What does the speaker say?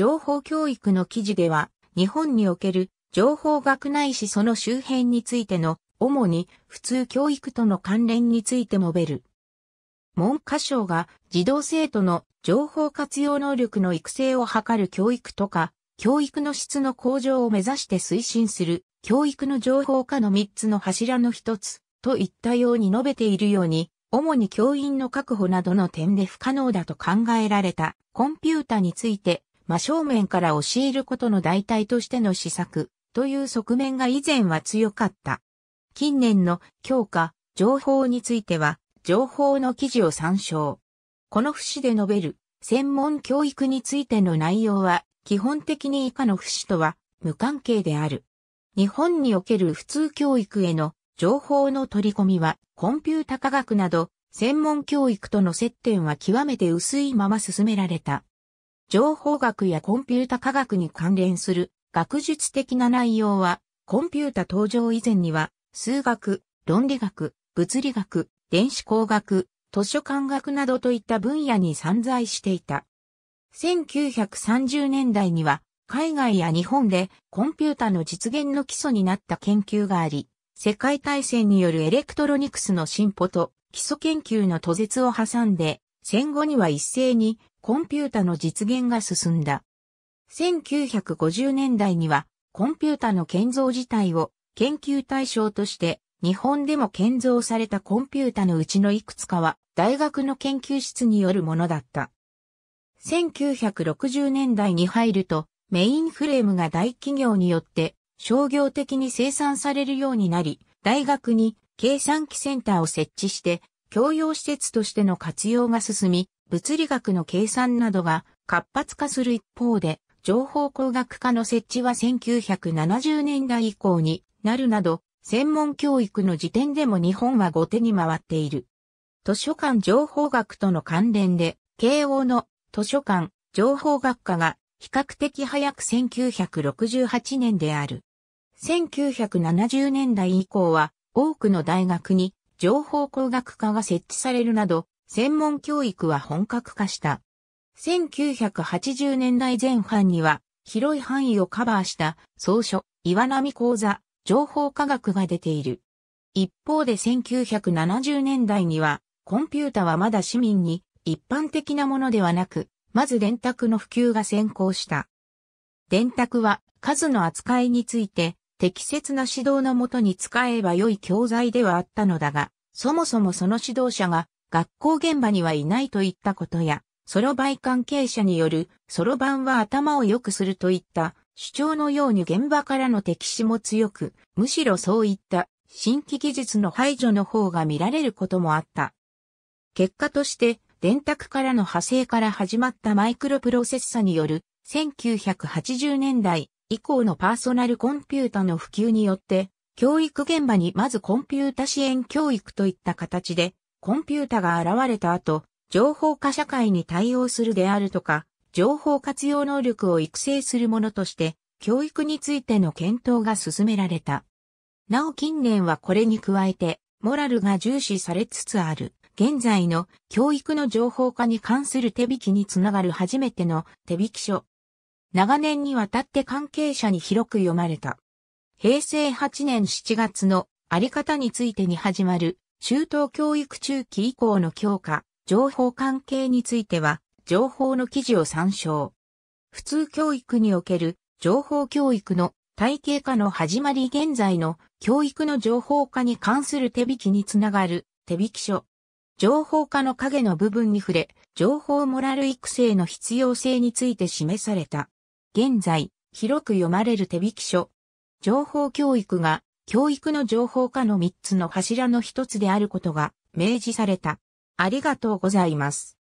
情報教育の記事では、日本における情報学内史その周辺についての、主に普通教育との関連について述べる。文科省が児童生徒の情報活用能力の育成を図る教育とか、教育の質の向上を目指して推進する教育の情報化の3つの柱の1つといったように述べているように、主に教員の確保などの点で不可能だと考えられたコンピュータについて真正面から教えることの代替としての施策という側面が以前は強かった。近年の強化、情報については、情報の記事を参照。この節で述べる、専門教育についての内容は、基本的に以下の節とは無関係である。日本における普通教育への情報の取り込みは、コンピュータ科学など、専門教育との接点は極めて薄いまま進められた。情報学やコンピュータ科学に関連する学術的な内容は、コンピュータ登場以前には、数学、論理学、物理学、電子工学、図書館学などといった分野に散在していた。1930年代には、海外や日本でコンピュータの実現の基礎になった研究があり、世界大戦によるエレクトロニクスの進歩と基礎研究の途絶を挟んで、戦後には一斉にコンピュータの実現が進んだ。1950年代には、コンピュータの建造自体を研究対象として、日本でも建造されたコンピュータのうちのいくつかは、大学の研究室によるものだった。1960年代に入ると、メインフレームが大企業によって商業的に生産されるようになり、大学に計算機センターを設置して、教養施設としての活用が進み、物理学の計算などが活発化する一方で、情報工学科の設置は1970年代以降になるなど、専門教育の時点でも日本は後手に回っている。図書館情報学との関連で、慶応の図書館情報学科が比較的早く1968年である。1970年代以降は多くの大学に情報工学科が設置されるなど専門教育は本格化した。1980年代前半には広い範囲をカバーした総書、岩波講座、情報科学が出ている。一方で1970年代にはコンピュータはまだ市民に一般的なものではなく、まず電卓の普及が先行した。電卓は数の扱いについて適切な指導のもとに使えば良い教材ではあったのだが、そもそもその指導者が学校現場にはいないといったことや、ソロバイ関係者による、ソロ版は頭を良くするといった主張のように現場からの敵視も強く、むしろそういった新規技術の排除の方が見られることもあった。結果として、電卓からの派生から始まったマイクロプロセッサによる1980年代以降のパーソナルコンピュータの普及によって、教育現場にまずコンピュータ支援教育といった形でコンピュータが現れた後、情報化社会に対応するであるとか、情報活用能力を育成するものとして、教育についての検討が進められた。なお近年はこれに加えて、モラルが重視されつつある、現在の教育の情報化に関する手引きにつながる初めての手引き書。長年にわたって関係者に広く読まれた。平成8年7月のあり方についてに始まる中等教育中期以降の教科、情報関係については、情報の記事を参照。普通教育における情報教育の体系化の始まり現在の教育の情報化に関する手引きにつながる手引き書。情報化の影の部分に触れ、情報モラル育成の必要性について示された。現在、広く読まれる手引き書。情報教育が教育の情報化の3つの柱の一つであることが明示された。ありがとうございます。